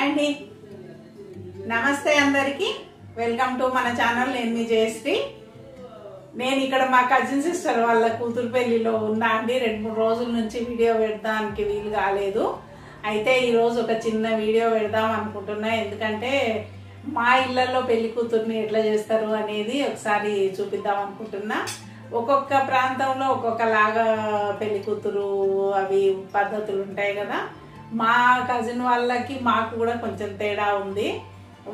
అండి నమస్తే అందరికీ వెల్కమ్ టు మన ఛానల్ నేను మీ జయశ్రీ నేను ఇక్కడ మా కజిన్ సిస్టర్ వాళ్ళ కూతురు పెళ్లిలో ఉన్నా అండి రెండు మూడు రోజుల నుంచి వీడియో పెడదానికి వీలు కాలేదు అయితే ఈరోజు ఒక చిన్న వీడియో పెడదాం అనుకుంటున్నా ఎందుకంటే మా ఇళ్లలో పెళ్లి కూతుర్ని ఎట్లా చేస్తారు అనేది ఒకసారి చూపిద్దాం అనుకుంటున్నా ఒక్కొక్క ప్రాంతంలో ఒక్కొక్కలాగా పెళ్లి కూతురు అవి పద్ధతులు ఉంటాయి కదా మా కజిన్ వాళ్ళకి మాకు కూడా కొంచెం తేడా ఉంది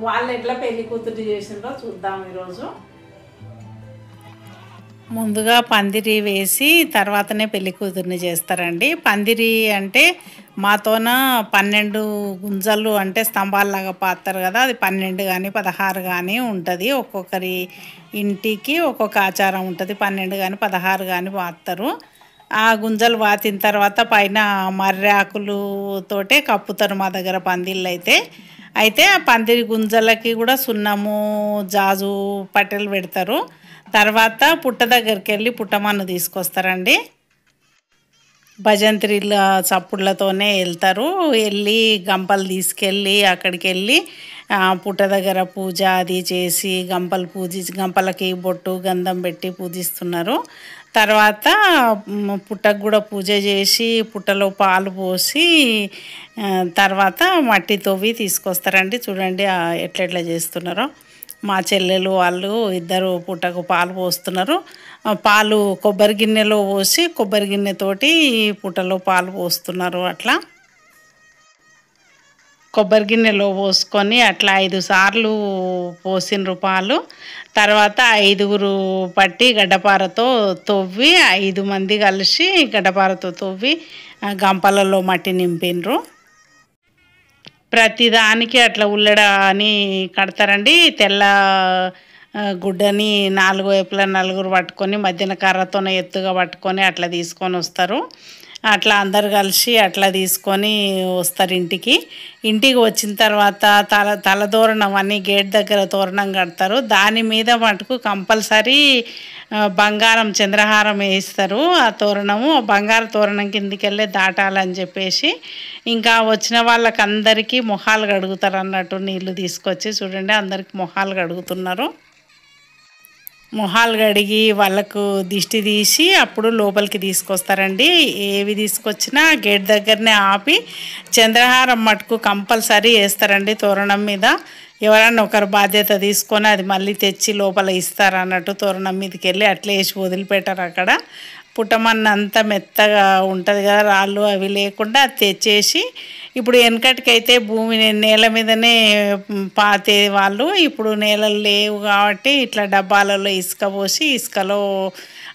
వాళ్ళు ఎట్లా పెళ్లి కూతురు చేసిందో చూద్దాం ఈరోజు ముందుగా పందిరి వేసి తర్వాతనే పెళ్లి కూతుర్ని చేస్తారండి పందిరి అంటే మాతోన పన్నెండు గుంజలు అంటే స్తంభాల్లాగా పాతారు కదా అది పన్నెండు కానీ పదహారు కానీ ఉంటుంది ఒక్కొక్కరి ఇంటికి ఒక్కొక్క ఆచారం ఉంటుంది పన్నెండు కానీ పదహారు కానీ పాతారు ఆ గుంజలు వాతిన తర్వాత పైన మర్రి ఆకులతోటే కప్పుతారు మా దగ్గర పందిళ్ళు అయితే అయితే ఆ పందిరి గుంజలకి కూడా సున్నము జాజు పట్టెలు పెడతారు తర్వాత పుట్ట దగ్గరికి వెళ్ళి పుట్టమన్ను తీసుకొస్తారండి భజంత్రిల చప్పుళ్ళతోనే వెళ్తారు వెళ్ళి గంపలు తీసుకెళ్ళి అక్కడికి వెళ్ళి పుట్ట దగ్గర పూజ అది చేసి గంపలు పూజి గంపలకి బొట్టు గంధం పెట్టి పూజిస్తున్నారు తర్వాత పుట్టకు కూడా పూజ చేసి పుట్టలో పాలు పోసి తర్వాత మట్టి తవ్వి తీసుకొస్తారండి చూడండి ఎట్లెట్లా చేస్తున్నారో మా చెల్లెలు వాళ్ళు ఇద్దరు పుట్టకు పాలు పోస్తున్నారు పాలు కొబ్బరి గిన్నెలో పోసి కొబ్బరి గిన్నెతోటి పుట్టలో పాలు పోస్తున్నారు అట్లా కొబ్బరి గిన్నెలో పోసుకొని అట్లా ఐదు సార్లు పోసిన పాలు తర్వాత ఐదుగురు పట్టి గడ్డపారతో తవ్వి ఐదు మంది కలిసి గడ్డపారతో తవ్వి గంపలలో మట్టి నింపినరు ప్రతిదానికి అట్లా ఉల్లడని కడతారండి తెల్ల గుడ్డని నాలుగు వైపులా నలుగురు పట్టుకొని మధ్యన కర్రతోనే ఎత్తుగా పట్టుకొని అట్లా తీసుకొని వస్తారు అట్లా అందరు కలిసి అట్లా తీసుకొని వస్తారు ఇంటికి ఇంటికి వచ్చిన తర్వాత తల తలదోరణం అన్నీ గేట్ దగ్గర తోరణం కడతారు దాని మీద మటుకు కంపల్సరీ బంగారం చంద్రహారం వేయిస్తారు ఆ తోరణము బంగారు తోరణం కిందికి దాటాలని చెప్పేసి ఇంకా వచ్చిన అందరికీ మొహాలు కడుగుతారు అన్నట్టు నీళ్లు తీసుకొచ్చి చూడండి అందరికి మొహాలు కడుగుతున్నారు మొహాలు కడిగి వాళ్ళకు దిష్టి తీసి అప్పుడు లోపలికి తీసుకొస్తారండి ఏవి తీసుకొచ్చినా గేట్ దగ్గరనే ఆపి చంద్రహారం మటుకు కంపల్సరీ వేస్తారండి తోరణం మీద ఎవరన్నా ఒకరు బాధ్యత తీసుకొని అది మళ్ళీ తెచ్చి లోపల ఇస్తారు అన్నట్టు తోరణం మీదకి వెళ్ళి అట్లా వేసి వదిలిపెట్టారు అక్కడ పుట్టమన్నంతా మెత్తగా ఉంటుంది కదా రాళ్ళు అవి లేకుండా తెచ్చేసి ఇప్పుడు వెనకటికైతే భూమి నేల మీదనే పాతే వాళ్ళు ఇప్పుడు నేలలు లేవు కాబట్టి ఇట్లా డబ్బాలలో ఇసుక పోసి ఇసుకలో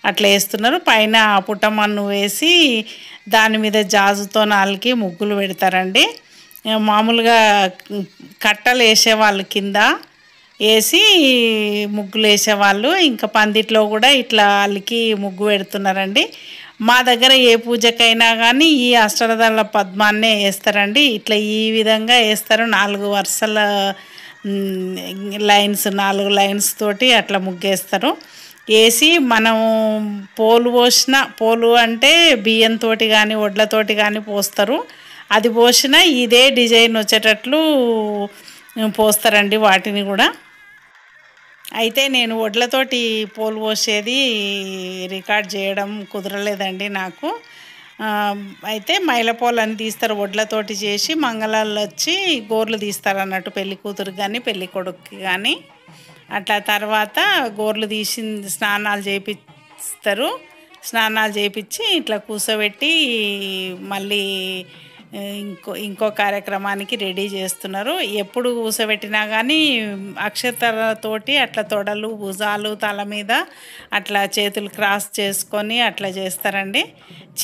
అట్లా వేస్తున్నారు పైన పుట్టమన్ను వేసి దాని మీద జాజుతో నాలుగు ముగ్గులు పెడతారండి మామూలుగా కట్టలు వేసేవాళ్ళు కింద వేసి ముగ్గులు వేసేవాళ్ళు ఇంకా పందిట్లో కూడా ఇట్లా అల్లికి ముగ్గు పెడుతున్నారండి మా దగ్గర ఏ పూజకైనా కానీ ఈ అష్టరథాల పద్మాన్నే వేస్తారండి ఇట్లా ఈ విధంగా వేస్తారు నాలుగు వరుసల లైన్స్ నాలుగు లైన్స్ తోటి అట్లా ముగ్గేస్తారు వేసి మనం పోలు పోసిన పోలు అంటే బియ్యంతో కానీ వడ్లతోటి కానీ పోస్తారు అది పోసిన ఇదే డిజైన్ వచ్చేటట్లు పోస్తారండి వాటిని కూడా అయితే నేను వడ్లతోటి పోలు పోసేది రికార్డ్ చేయడం కుదరలేదండి నాకు అయితే అని తీస్తారు వడ్లతోటి చేసి మంగళాలు వచ్చి గోర్లు తీస్తారు అన్నట్టు పెళ్లి కూతురు కానీ పెళ్లి కొడుకు కానీ అట్లా తర్వాత గోర్లు తీసి స్నానాలు చేపిస్తారు స్నానాలు చేపించి ఇట్లా కూర్చోబెట్టి మళ్ళీ ఇంకో ఇంకో కార్యక్రమానికి రెడీ చేస్తున్నారు ఎప్పుడు ఊసబెట్టినా కానీ అక్షతలతోటి అట్లా తొడలు భుజాలు తల మీద అట్లా చేతులు క్రాస్ చేసుకొని అట్లా చేస్తారండి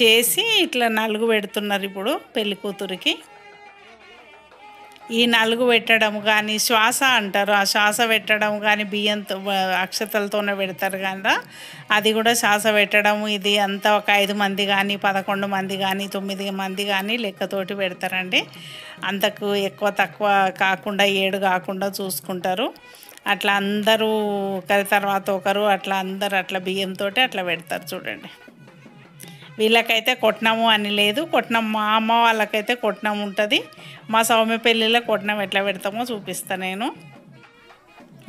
చేసి ఇట్లా నలుగు పెడుతున్నారు ఇప్పుడు పెళ్ళికూతురికి కూతురికి ఈ నలుగు పెట్టడం కానీ శ్వాస అంటారు ఆ శ్వాస పెట్టడం కానీ బియ్యంతో అక్షతలతోనే పెడతారు కదా అది కూడా శ్వాస పెట్టడం ఇది అంతా ఒక ఐదు మంది కానీ పదకొండు మంది కానీ తొమ్మిది మంది కానీ లెక్కతోటి పెడతారండి అంతకు ఎక్కువ తక్కువ కాకుండా ఏడు కాకుండా చూసుకుంటారు అట్లా అందరూ ఒకరి తర్వాత ఒకరు అట్లా అందరు అట్లా బియ్యంతో అట్లా పెడతారు చూడండి వీళ్ళకైతే కొట్నము అని లేదు కొట్నం మా అమ్మ వాళ్ళకైతే కొట్నం ఉంటుంది మా సౌమ్య పెళ్ళిలో కొట్నం ఎట్లా పెడతామో చూపిస్తాను నేను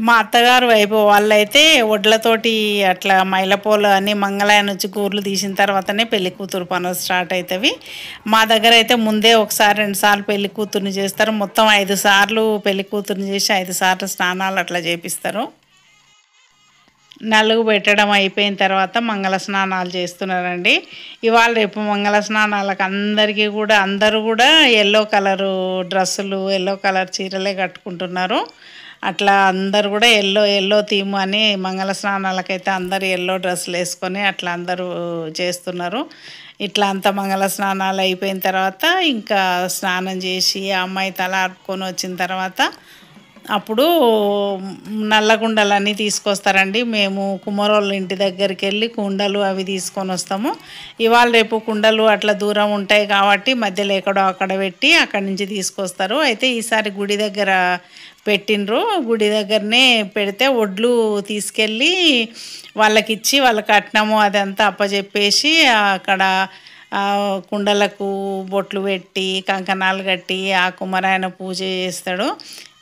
మా అత్తగారు వైపు వాళ్ళైతే వడ్లతోటి అట్లా మైలపోలు అని మంగళాయన వచ్చి కూరలు తీసిన తర్వాతనే పెళ్లి కూతురు పనులు స్టార్ట్ అవుతుంది మా దగ్గర అయితే ముందే ఒకసారి రెండు సార్లు పెళ్లి కూతుర్ని చేస్తారు మొత్తం ఐదు సార్లు పెళ్లి కూతుర్ని చేసి ఐదు సార్లు స్నానాలు అట్లా చేపిస్తారు నలుగు పెట్టడం అయిపోయిన తర్వాత మంగళ స్నానాలు చేస్తున్నారండి ఇవాళ రేపు మంగళ స్నానాలకు అందరికీ కూడా అందరూ కూడా ఎల్లో కలరు డ్రెస్సులు ఎల్లో కలర్ చీరలే కట్టుకుంటున్నారు అట్లా అందరు కూడా ఎల్లో ఎల్లో థీమ్ అని మంగళ స్నానాలకైతే అందరు ఎల్లో డ్రెస్సులు వేసుకొని అట్లా అందరూ చేస్తున్నారు ఇట్లా అంత మంగళ స్నానాలు అయిపోయిన తర్వాత ఇంకా స్నానం చేసి అమ్మాయి తల ఆడుకొని వచ్చిన తర్వాత అప్పుడు అన్నీ తీసుకొస్తారండి మేము కుమ్మరోళ్ళ ఇంటి దగ్గరికి వెళ్ళి కుండలు అవి తీసుకొని వస్తాము ఇవాళ రేపు కుండలు అట్లా దూరం ఉంటాయి కాబట్టి మధ్యలో ఎక్కడో అక్కడ పెట్టి అక్కడి నుంచి తీసుకొస్తారు అయితే ఈసారి గుడి దగ్గర పెట్టినరు గుడి దగ్గరనే పెడితే ఒడ్లు తీసుకెళ్ళి వాళ్ళకి ఇచ్చి కట్నము అదంతా అప్పచెప్పేసి అక్కడ కుండలకు బొట్లు పెట్టి కంకణాలు కట్టి ఆ కుమరాయన పూజ చేస్తాడు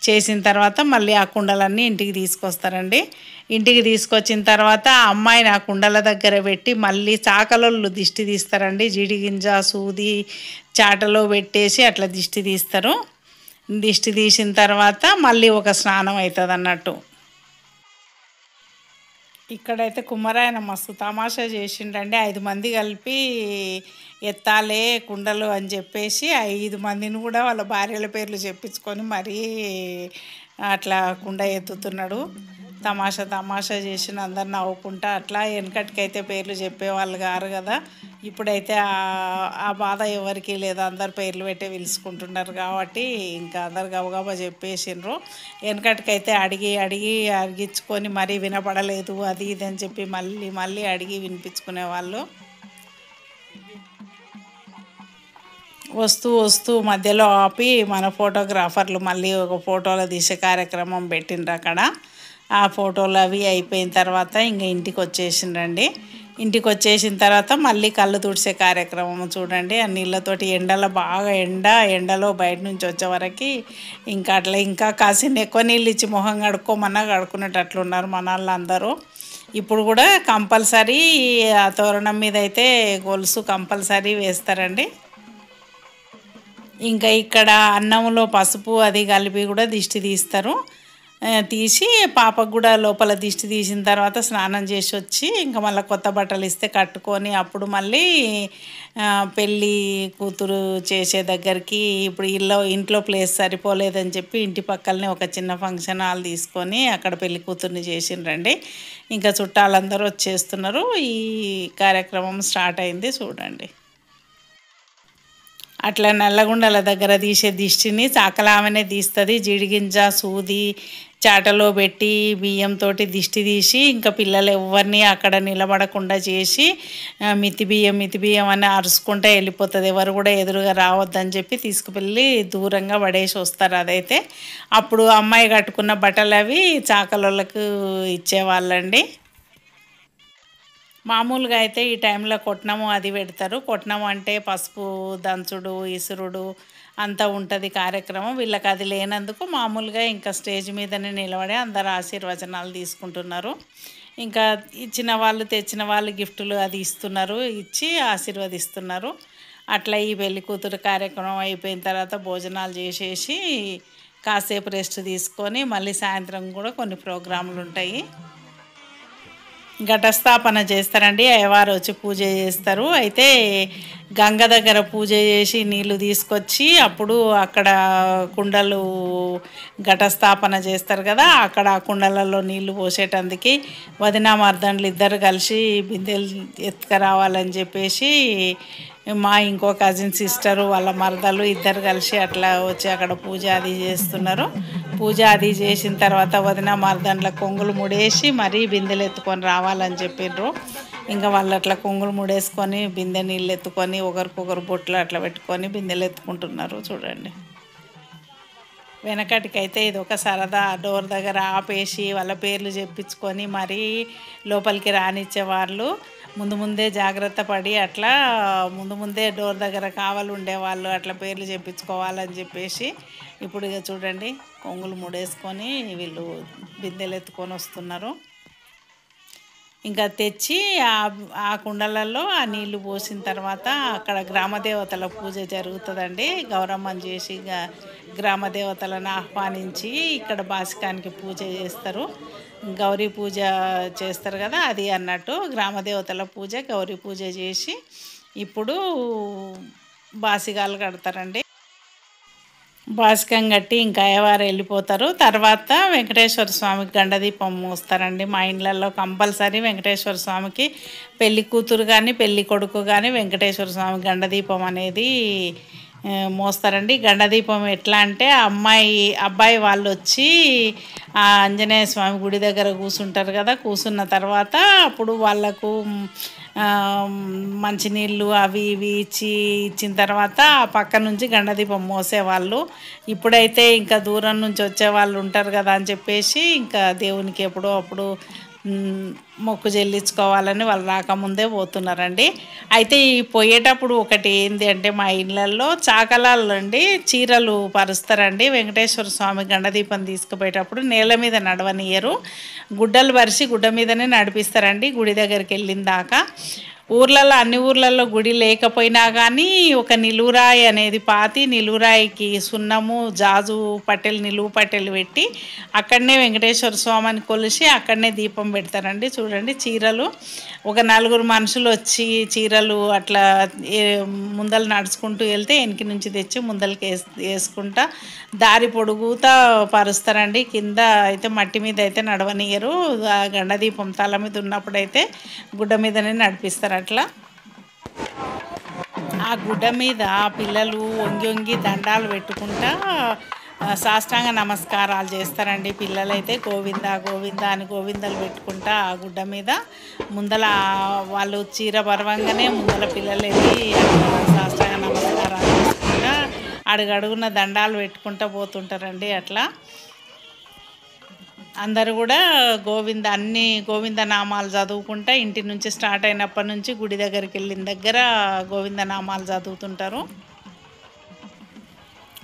చేసిన తర్వాత మళ్ళీ ఆ కుండలన్నీ ఇంటికి తీసుకొస్తారండి ఇంటికి తీసుకొచ్చిన తర్వాత ఆ అమ్మాయిని ఆ కుండల దగ్గర పెట్టి మళ్ళీ చాకలొళ్ళు దిష్టి తీస్తారండి జీడి గింజ సూది చాటలో పెట్టేసి అట్లా దిష్టి తీస్తారు దిష్టి తీసిన తర్వాత మళ్ళీ ఒక స్నానం అవుతుంది అన్నట్టు ఇక్కడైతే కుమ్మరాయన మస్తు తమాషా చేసిండండి ఐదు మంది కలిపి ఎత్తాలే కుండలు అని చెప్పేసి ఐదు మందిని కూడా వాళ్ళ భార్యల పేర్లు చెప్పించుకొని మరీ అట్లా కుండ ఎత్తుతున్నాడు తమాషా తమాషా చేసిన అందరు నవ్వుకుంటా అట్లా వెనకటికైతే పేర్లు చెప్పేవాళ్ళు గారు కదా ఇప్పుడైతే ఆ బాధ ఎవరికి లేదు అందరు పేర్లు పెట్టే పిలుచుకుంటున్నారు కాబట్టి ఇంకా అందరు గబగబా చెప్పేసిండ్రు వెనకటికైతే అడిగి అడిగి అడిగించుకొని మరీ వినపడలేదు అది ఇది అని చెప్పి మళ్ళీ మళ్ళీ అడిగి వినిపించుకునే వాళ్ళు వస్తూ వస్తూ మధ్యలో ఆపి మన ఫోటోగ్రాఫర్లు మళ్ళీ ఒక ఫోటోల తీసే కార్యక్రమం పెట్టిండ్రు అక్కడ ఆ ఫోటోలు అవి అయిపోయిన తర్వాత ఇంకా ఇంటికి వచ్చేసిండ్రండి ఇంటికి వచ్చేసిన తర్వాత మళ్ళీ కళ్ళు తుడిసే కార్యక్రమం చూడండి ఆ నీళ్ళతోటి ఎండలో బాగా ఎండ ఎండలో బయట నుంచి వచ్చే వరకు ఇంకా అట్లా ఇంకా కాసిన ఎక్కువ నీళ్ళు ఇచ్చి మొహం కడుక్కోమన్నా కడుక్కునేటట్లు ఉన్నారు మన వాళ్ళందరూ ఇప్పుడు కూడా కంపల్సరీ ఆ తోరణం మీద అయితే గొలుసు కంపల్సరీ వేస్తారండి ఇంకా ఇక్కడ అన్నంలో పసుపు అది కలిపి కూడా దిష్టి తీస్తారు తీసి పాపకు కూడా లోపల దిష్టి తీసిన తర్వాత స్నానం చేసి వచ్చి ఇంకా మళ్ళీ కొత్త బట్టలు ఇస్తే కట్టుకొని అప్పుడు మళ్ళీ పెళ్ళి కూతురు చేసే దగ్గరికి ఇప్పుడు ఇల్లు ఇంట్లో ప్లేస్ సరిపోలేదని చెప్పి ఇంటి పక్కనే ఒక చిన్న ఫంక్షన్ హాల్ తీసుకొని అక్కడ పెళ్ళి కూతుర్ని చేసిండ్రండి ఇంకా చుట్టాలందరూ వచ్చేస్తున్నారు ఈ కార్యక్రమం స్టార్ట్ అయింది చూడండి అట్లా నల్లగుండల దగ్గర తీసే దిష్టిని చాకలామనే తీస్తుంది జిడిగింజ సూది చాటలో పెట్టి బియ్యంతో దిష్టి తీసి ఇంకా పిల్లలు ఎవరిని అక్కడ నిలబడకుండా చేసి మితి బియ్యం మితి బియ్యం అని అరుచుకుంటే వెళ్ళిపోతుంది ఎవరు కూడా ఎదురుగా రావద్దని చెప్పి తీసుకువెళ్ళి దూరంగా పడేసి వస్తారు అదైతే అప్పుడు అమ్మాయి కట్టుకున్న బట్టలు అవి చాకలోళ్ళకు ఇచ్చేవాళ్ళండి మామూలుగా అయితే ఈ టైంలో కొట్నము అది పెడతారు కొట్నం అంటే పసుపు దంచుడు ఇసురుడు అంతా ఉంటుంది కార్యక్రమం వీళ్ళకి అది లేనందుకు మామూలుగా ఇంకా స్టేజ్ మీదనే నిలబడి అందరు ఆశీర్వచనాలు తీసుకుంటున్నారు ఇంకా ఇచ్చిన వాళ్ళు తెచ్చిన వాళ్ళు గిఫ్టులు అది ఇస్తున్నారు ఇచ్చి ఆశీర్వదిస్తున్నారు అట్లా ఈ పెళ్లి కూతురు కార్యక్రమం అయిపోయిన తర్వాత భోజనాలు చేసేసి కాసేపు రెస్ట్ తీసుకొని మళ్ళీ సాయంత్రం కూడా కొన్ని ప్రోగ్రాములు ఉంటాయి ఘటస్థాపన చేస్తారండి అయ్యవారు వచ్చి పూజ చేస్తారు అయితే గంగ దగ్గర పూజ చేసి నీళ్లు తీసుకొచ్చి అప్పుడు అక్కడ కుండలు ఘటస్థాపన చేస్తారు కదా అక్కడ ఆ కుండలలో నీళ్లు పోసేటందుకి వదిన మర్దండ్లు ఇద్దరు కలిసి బిందెలు ఎత్తుకరావాలని చెప్పేసి మా ఇంకో కజిన్ సిస్టర్ వాళ్ళ మరదలు ఇద్దరు కలిసి అట్లా వచ్చి అక్కడ పూజ అది చేస్తున్నారు పూజ అది చేసిన తర్వాత వదిన మరదండ్ల కొంగులు ముడేసి మరీ బిందెలు ఎత్తుకొని రావాలని చెప్పిండ్రు ఇంకా వాళ్ళు అట్లా కొంగులు ముడేసుకొని బిందె నీళ్ళు ఎత్తుకొని ఒకరికొకరు బొట్లు అట్లా పెట్టుకొని బిందెలు ఎత్తుకుంటున్నారు చూడండి వెనకటికైతే ఇది ఒక సరదా డోర్ దగ్గర ఆపేసి వాళ్ళ పేర్లు చెప్పించుకొని మరీ లోపలికి రానిచ్చేవాళ్ళు ముందు ముందే జాగ్రత్త పడి అట్లా ముందు ముందే డోర్ దగ్గర కావాలి ఉండేవాళ్ళు అట్లా పేర్లు చెప్పించుకోవాలని చెప్పేసి ఇప్పుడు ఇక చూడండి కొంగులు ముడేసుకొని వీళ్ళు బిందెలు ఎత్తుకొని వస్తున్నారు ఇంకా తెచ్చి ఆ కుండలలో ఆ నీళ్లు పోసిన తర్వాత అక్కడ గ్రామదేవతల పూజ జరుగుతుందండి గౌరమ్మని చేసి గ్రామదేవతలను ఆహ్వానించి ఇక్కడ బాసికానికి పూజ చేస్తారు గౌరీ పూజ చేస్తారు కదా అది అన్నట్టు గ్రామదేవతల పూజ గౌరీ పూజ చేసి ఇప్పుడు బాసిగాలు కడతారండి బాసికం కట్టి ఇంకా అయ్యవారు వెళ్ళిపోతారు తర్వాత వెంకటేశ్వర స్వామికి గండదీపం మోస్తారండి మా ఇండ్లలో కంపల్సరీ వెంకటేశ్వర స్వామికి పెళ్లి కూతురు కానీ పెళ్లి కొడుకు కానీ వెంకటేశ్వర స్వామి గండదీపం అనేది మోస్తారండి గండదీపం ఎట్లా అంటే అమ్మాయి అబ్బాయి వాళ్ళు వచ్చి ఆ ఆంజనేయ స్వామి గుడి దగ్గర కూర్చుంటారు కదా కూర్చున్న తర్వాత అప్పుడు వాళ్ళకు మంచినీళ్ళు అవి ఇవి ఇచ్చి ఇచ్చిన తర్వాత ఆ పక్క నుంచి గండదీపం మోసేవాళ్ళు ఇప్పుడైతే ఇంకా దూరం నుంచి వచ్చే వాళ్ళు ఉంటారు కదా అని చెప్పేసి ఇంకా దేవునికి ఎప్పుడో అప్పుడు మొక్కు చెల్లించుకోవాలని వాళ్ళు రాకముందే పోతున్నారండి అయితే ఈ పోయేటప్పుడు ఒకటి ఏంది అంటే మా ఇళ్ళల్లో చాకలాలు అండి చీరలు పరుస్తారండి వెంకటేశ్వర స్వామి గండదీపం తీసుకుపోయేటప్పుడు నేల మీద నడవనియరు గుడ్డలు పరిచి గుడ్డ మీదనే నడిపిస్తారండి గుడి దగ్గరికి వెళ్ళిన దాకా ఊర్లలో అన్ని ఊర్లలో గుడి లేకపోయినా కానీ ఒక నిలువురాయి అనేది పాతి నిలువురాయికి సున్నము జాజు పట్టెలు నిలువు పట్టెలు పెట్టి అక్కడనే వెంకటేశ్వర స్వామిని కొలిసి అక్కడనే దీపం పెడతారండి చూడండి చీరలు ఒక నలుగురు మనుషులు వచ్చి చీరలు అట్లా ముందలు నడుచుకుంటూ వెళ్తే వెనక నుంచి తెచ్చి ముందలకి వేసుకుంటా దారి పొడుగుతా పరుస్తారండి కింద అయితే మట్టి మీద అయితే నడవనియరు గండదీపం తల మీద ఉన్నప్పుడైతే గుడ్డ మీదనే నడిపిస్తారు అట్లా ఆ గుడ్డ మీద పిల్లలు వంగి వంగి దండాలు పెట్టుకుంటా సాష్టాంగ నమస్కారాలు చేస్తారండి పిల్లలైతే గోవింద గోవింద అని గోవిందలు పెట్టుకుంటా ఆ గుడ్డ మీద ముందల వాళ్ళు చీర పరవంగానే ముందల పిల్లలు వెళ్ళి సాష్టాంగ నమస్కారాలు చేసుకుంటా అడుగడుగున దండాలు పెట్టుకుంటా పోతుంటారండి అట్లా అందరూ కూడా గోవింద అన్ని గోవింద నామాలు చదువుకుంటా ఇంటి నుంచి స్టార్ట్ అయినప్పటి నుంచి గుడి దగ్గరికి వెళ్ళిన దగ్గర గోవింద నామాలు చదువుతుంటారు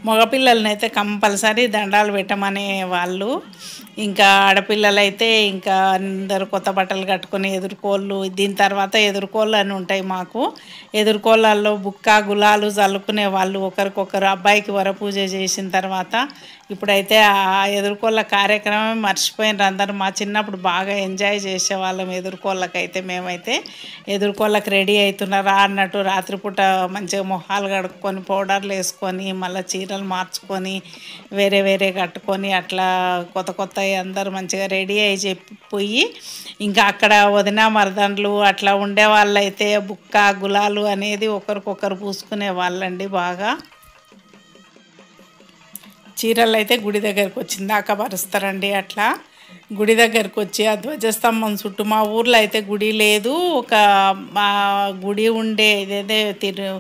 మగపిల్లలనైతే కంపల్సరీ దండాలు పెట్టమనే వాళ్ళు ఇంకా ఆడపిల్లలైతే ఇంకా అందరు కొత్త బట్టలు కట్టుకుని ఎదుర్కోళ్ళు దీని తర్వాత ఎదుర్కోళ్ళు అని ఉంటాయి మాకు ఎదుర్కోళ్ళల్లో బుక్క గులాలు చల్లుకునే వాళ్ళు ఒకరికొకరు అబ్బాయికి పూజ చేసిన తర్వాత ఇప్పుడైతే ఆ ఎదుర్కోళ్ళ కార్యక్రమం మర్చిపోయినారు అందరు మా చిన్నప్పుడు బాగా ఎంజాయ్ చేసేవాళ్ళం ఎదుర్కోళ్ళకైతే మేమైతే ఎదుర్కోళ్ళకి రెడీ అవుతున్నారా అన్నట్టు రాత్రిపూట మంచిగా మొహాలు కడుక్కొని పౌడర్లు వేసుకొని మళ్ళీ చీర చీరలు మార్చుకొని వేరే వేరే కట్టుకొని అట్లా కొత్త కొత్త అందరు మంచిగా రెడీ అయ్యి చెప్పిపోయి ఇంకా అక్కడ వదిన మరదండ్లు అట్లా వాళ్ళైతే బుక్క గులాలు అనేది ఒకరికొకరు పూసుకునే వాళ్ళండి బాగా చీరలు అయితే గుడి దగ్గరకు వచ్చిందాక పరుస్తారండి అట్లా గుడి దగ్గరకు వచ్చి ఆ ధ్వజస్తంభం చుట్టూ మా ఊర్లో అయితే గుడి లేదు ఒక గుడి ఉండే ఇదేదే తిరు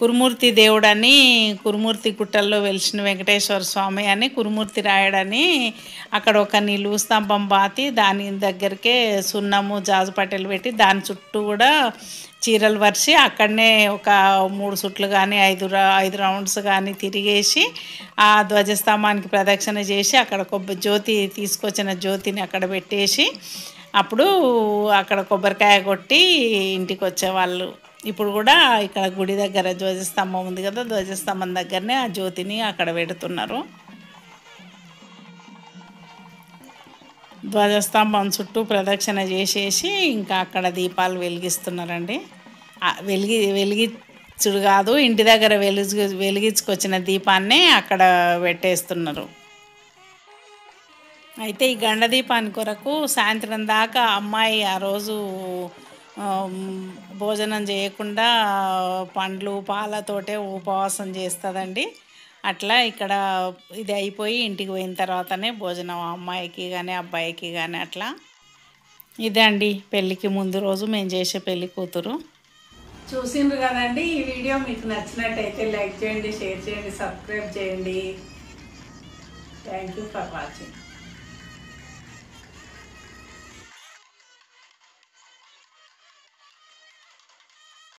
కురుమూర్తి దేవుడని కురుమూర్తి గుట్టల్లో వెలిసిన వెంకటేశ్వర స్వామి అని కురుమూర్తి రాయడని అక్కడ ఒక నిలువు స్తంభం బాతి దాని దగ్గరికే సున్నము జాజు పట్టెలు పెట్టి దాని చుట్టూ కూడా చీరలు వరిసి అక్కడనే ఒక మూడు సుట్లు కానీ ఐదు ఐదు రౌండ్స్ కానీ తిరిగేసి ఆ ధ్వజస్తంభానికి ప్రదక్షిణ చేసి అక్కడ ఒక జ్యోతి తీసుకొచ్చిన జ్యోతి మిక్సీని అక్కడ పెట్టేసి అప్పుడు అక్కడ కొబ్బరికాయ కొట్టి ఇంటికి వచ్చేవాళ్ళు ఇప్పుడు కూడా ఇక్కడ గుడి దగ్గర ధ్వజస్తంభం ఉంది కదా ధ్వజస్తంభం దగ్గరనే ఆ జ్యోతిని అక్కడ పెడుతున్నారు ధ్వజస్తంభం చుట్టూ ప్రదక్షిణ చేసేసి ఇంకా అక్కడ దీపాలు వెలిగిస్తున్నారండి వెలిగి వెలిగించుడు కాదు ఇంటి దగ్గర వెలిగి వెలిగించుకొచ్చిన దీపాన్నే అక్కడ పెట్టేస్తున్నారు అయితే ఈ గండదీపాని కొరకు సాయంత్రం దాకా అమ్మాయి ఆ రోజు భోజనం చేయకుండా పండ్లు పాలతోటే ఉపవాసం చేస్తుందండి అట్లా ఇక్కడ ఇది అయిపోయి ఇంటికి పోయిన తర్వాతనే భోజనం అమ్మాయికి కానీ అబ్బాయికి కానీ అట్లా ఇదే అండి పెళ్ళికి ముందు రోజు మేము చేసే పెళ్ళి కూతురు చూసిండ్రు కదండి ఈ వీడియో మీకు నచ్చినట్టయితే లైక్ చేయండి షేర్ చేయండి సబ్స్క్రైబ్ చేయండి థ్యాంక్ యూ ఫర్ వాచింగ్